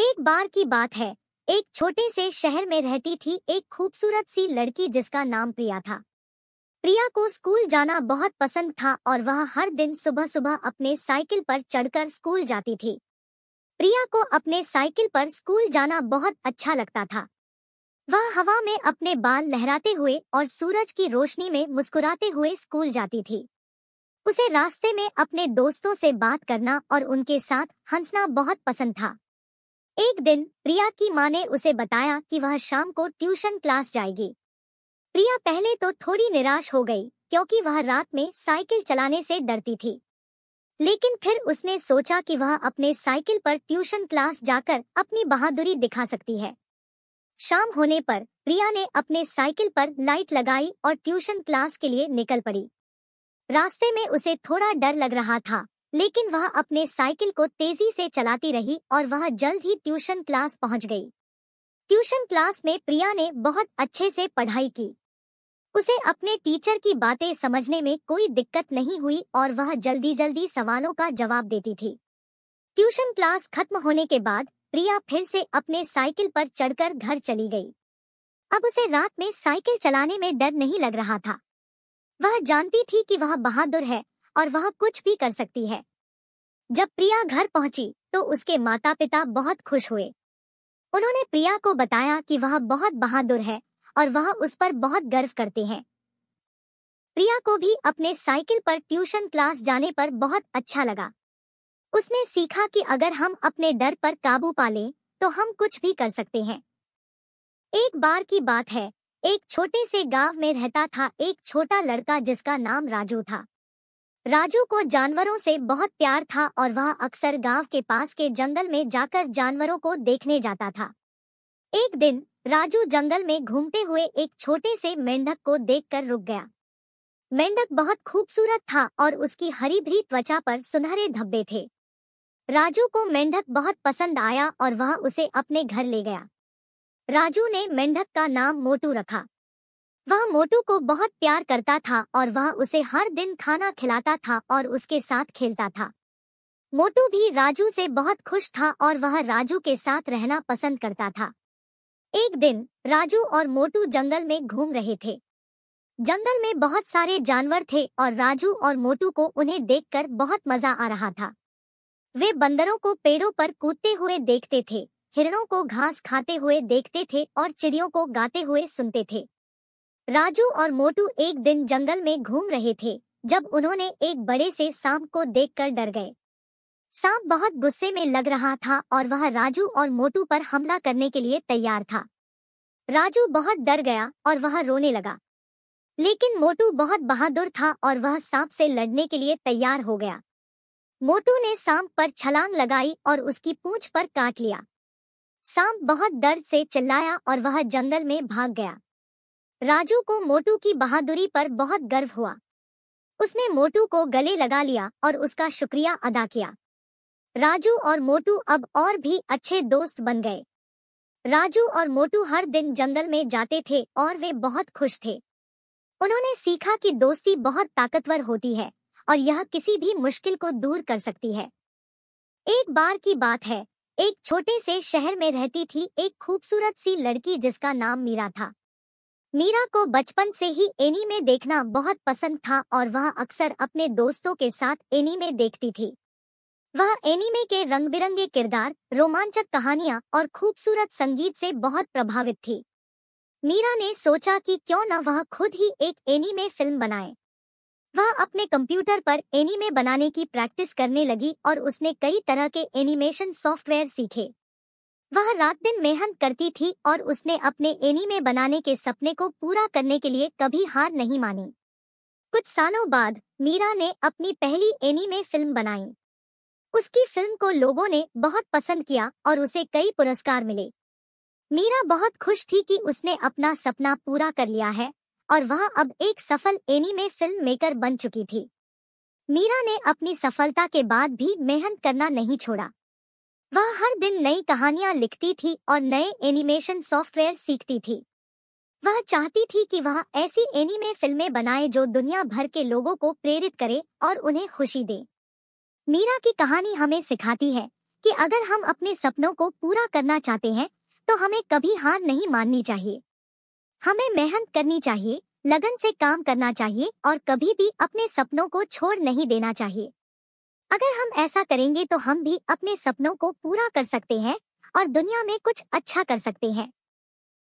एक बार की बात है एक छोटे से शहर में रहती थी एक खूबसूरत सी लड़की जिसका नाम प्रिया था प्रिया को स्कूल जाना बहुत पसंद था और वह हर दिन सुबह सुबह अपने साइकिल पर चढ़कर स्कूल जाती थी प्रिया को अपने साइकिल पर स्कूल जाना बहुत अच्छा लगता था वह हवा में अपने बाल लहराते हुए और सूरज की रोशनी में मुस्कुराते हुए स्कूल जाती थी उसे रास्ते में अपने दोस्तों से बात करना और उनके साथ हंसना बहुत पसंद था एक दिन प्रिया की माँ ने उसे बताया कि वह शाम को ट्यूशन क्लास जाएगी प्रिया पहले तो थोड़ी निराश हो गई क्योंकि वह रात में साइकिल चलाने से डरती थी लेकिन फिर उसने सोचा कि वह अपने साइकिल पर ट्यूशन क्लास जाकर अपनी बहादुरी दिखा सकती है शाम होने पर प्रिया ने अपने साइकिल पर लाइट लगाई और ट्यूशन क्लास के लिए निकल पड़ी रास्ते में उसे थोड़ा डर लग रहा था लेकिन वह अपने साइकिल को तेजी से चलाती रही और वह जल्द ही ट्यूशन क्लास पहुंच गई ट्यूशन क्लास में प्रिया ने बहुत अच्छे से पढ़ाई की उसे अपने टीचर की बातें समझने में कोई दिक्कत नहीं हुई और वह जल्दी जल्दी सवालों का जवाब देती थी ट्यूशन क्लास खत्म होने के बाद प्रिया फिर से अपने साइकिल पर चढ़कर घर चली गई अब उसे रात में साइकिल चलाने में डर नहीं लग रहा था वह जानती थी कि वह बहादुर है और वह कुछ भी कर सकती है जब प्रिया घर पहुंची तो उसके माता पिता बहुत खुश हुए उन्होंने प्रिया को बताया कि वह बहुत बहादुर है और वह उस पर बहुत गर्व करते हैं प्रिया को भी अपने साइकिल पर ट्यूशन क्लास जाने पर बहुत अच्छा लगा उसने सीखा कि अगर हम अपने डर पर काबू पा लें तो हम कुछ भी कर सकते हैं एक बार की बात है एक छोटे से गांव में रहता था एक छोटा लड़का जिसका नाम राजू था राजू को जानवरों से बहुत प्यार था और वह अक्सर गांव के पास के जंगल में जाकर जानवरों को देखने जाता था एक दिन राजू जंगल में घूमते हुए एक छोटे से मेंढक को देखकर रुक गया मेंढक बहुत खूबसूरत था और उसकी हरी भरी त्वचा पर सुनहरे धब्बे थे राजू को मेंढक बहुत पसंद आया और वह उसे अपने घर ले गया राजू ने मेंढक का नाम मोटू रखा वह मोटू को बहुत प्यार करता था और वह उसे हर दिन खाना खिलाता था और उसके साथ खेलता था मोटू भी राजू से बहुत खुश था और वह राजू के साथ रहना पसंद करता था एक दिन राजू और मोटू जंगल में घूम रहे थे जंगल में बहुत सारे जानवर थे और राजू और मोटू को उन्हें देखकर बहुत मजा आ रहा था वे बंदरों को पेड़ों पर कूदते हुए देखते थे हिरणों को घास खाते हुए देखते थे और चिड़ियों को गाते हुए सुनते थे राजू और मोटू एक दिन जंगल में घूम रहे थे जब उन्होंने एक बड़े से सांप को देखकर डर गए सांप बहुत गुस्से में लग रहा था और वह राजू और मोटू पर हमला करने के लिए तैयार था राजू बहुत डर गया और वह रोने लगा लेकिन मोटू बहुत बहादुर था और वह सांप से लड़ने के लिए तैयार हो गया मोटू ने सांप पर छलांग लगाई और उसकी पूंछ पर काट लिया सांप बहुत दर्द से चिल्लाया और वह जंगल में भाग गया राजू को मोटू की बहादुरी पर बहुत गर्व हुआ उसने मोटू को गले लगा लिया और उसका शुक्रिया अदा किया राजू और मोटू अब और भी अच्छे दोस्त बन गए राजू और मोटू हर दिन जंगल में जाते थे और वे बहुत खुश थे उन्होंने सीखा कि दोस्ती बहुत ताकतवर होती है और यह किसी भी मुश्किल को दूर कर सकती है एक बार की बात है एक छोटे से शहर में रहती थी एक खूबसूरत सी लड़की जिसका नाम मीरा था मीरा को बचपन से ही एनीमे देखना बहुत पसंद था और वह अक्सर अपने दोस्तों के साथ एनीमे देखती थी वह एनीमे के रंग बिरंगे किरदार रोमांचक कहानियां और खूबसूरत संगीत से बहुत प्रभावित थी मीरा ने सोचा कि क्यों न वह खुद ही एक एनीमे फिल्म बनाए वह अपने कंप्यूटर पर एनीमे बनाने की प्रैक्टिस करने लगी और उसने कई तरह के एनिमेशन सॉफ्टवेयर सीखे वह रात दिन मेहनत करती थी और उसने अपने एनीमे बनाने के सपने को पूरा करने के लिए कभी हार नहीं मानी कुछ सालों बाद मीरा ने अपनी पहली एनीमे फिल्म बनाई उसकी फिल्म को लोगों ने बहुत पसंद किया और उसे कई पुरस्कार मिले मीरा बहुत खुश थी कि उसने अपना सपना पूरा कर लिया है और वह अब एक सफल एनीमे फिल्म मेकर बन चुकी थी मीरा ने अपनी सफलता के बाद भी मेहनत करना नहीं छोड़ा वह हर दिन नई कहानियां लिखती थी और नए एनिमेशन सॉफ्टवेयर सीखती थी वह चाहती थी कि वह ऐसी एनिमे फिल्में बनाए जो दुनिया भर के लोगों को प्रेरित करे और उन्हें खुशी दे मीरा की कहानी हमें सिखाती है कि अगर हम अपने सपनों को पूरा करना चाहते हैं तो हमें कभी हार नहीं माननी चाहिए हमें मेहनत करनी चाहिए लगन से काम करना चाहिए और कभी भी अपने सपनों को छोड़ नहीं देना चाहिए अगर हम ऐसा करेंगे तो हम भी अपने सपनों को पूरा कर सकते हैं और दुनिया में कुछ अच्छा कर सकते हैं